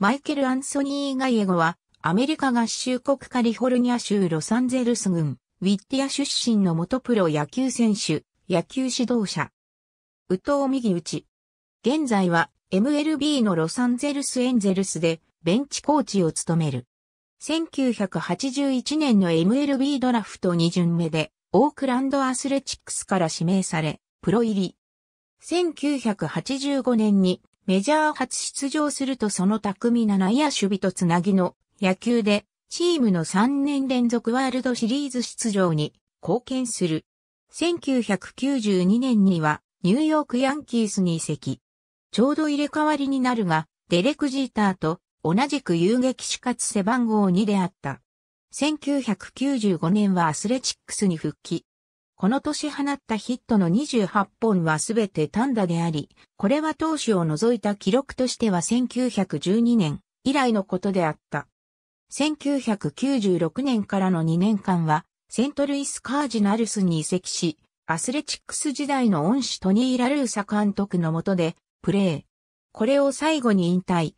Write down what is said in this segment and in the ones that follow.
マイケル・アンソニー・ガイエゴは、アメリカ合衆国カリフォルニア州ロサンゼルス郡、ウィッティア出身の元プロ野球選手、野球指導者。宇藤右打ち。現在は MLB のロサンゼルス・エンゼルスでベンチコーチを務める。1981年の MLB ドラフト2巡目でオークランドアスレチックスから指名され、プロ入り。1985年にメジャー初出場するとその巧みな内野守備とつなぎの野球でチームの3年連続ワールドシリーズ出場に貢献する。1992年にはニューヨークヤンキースに移籍。ちょうど入れ替わりになるが、デレク・ジーターと同じく遊撃死活背番号2であった。1995年はアスレチックスに復帰。この年放ったヒットの28本はすべて単打であり、これは投手を除いた記録としては1912年以来のことであった。1996年からの2年間は、セントルイス・カージナルスに移籍し、アスレチックス時代の恩師トニー・ラルーサ監督のもとで、プレー。これを最後に引退。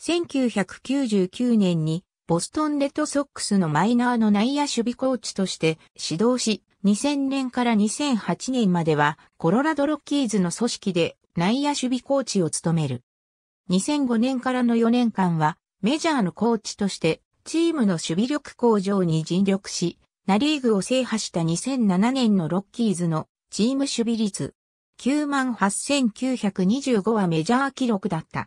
1999年に、ボストンレッドソックスのマイナーの内野守備コーチとして指導し、2000年から2008年まではコロラドロッキーズの組織で内野守備コーチを務める。2005年からの4年間はメジャーのコーチとしてチームの守備力向上に尽力し、ナリーグを制覇した2007年のロッキーズのチーム守備率98,925はメジャー記録だった。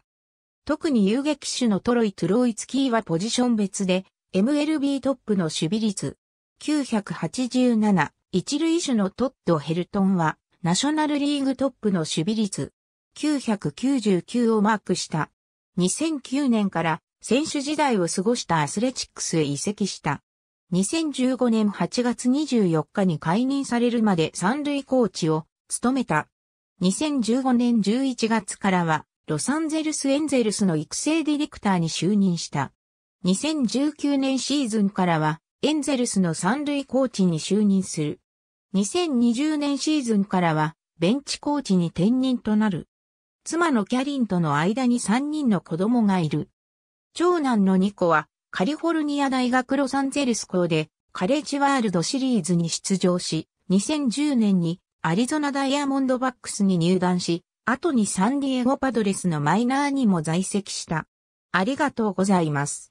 特に遊撃手のトロイ・トゥロイツキーはポジション別で MLB トップの守備率987、一塁手のトッド・ヘルトンは、ナショナルリーグトップの守備率、999をマークした。2009年から選手時代を過ごしたアスレチックスへ移籍した。2015年8月24日に解任されるまで三塁コーチを務めた。2015年11月からは、ロサンゼルスエンゼルスの育成ディレクターに就任した。2019年シーズンからは、エンゼルスの三塁コーチに就任する。2020年シーズンからはベンチコーチに転任となる。妻のキャリンとの間に3人の子供がいる。長男のニコはカリフォルニア大学ロサンゼルス校でカレッジワールドシリーズに出場し、2010年にアリゾナダイヤモンドバックスに入団し、後にサンディエゴパドレスのマイナーにも在籍した。ありがとうございます。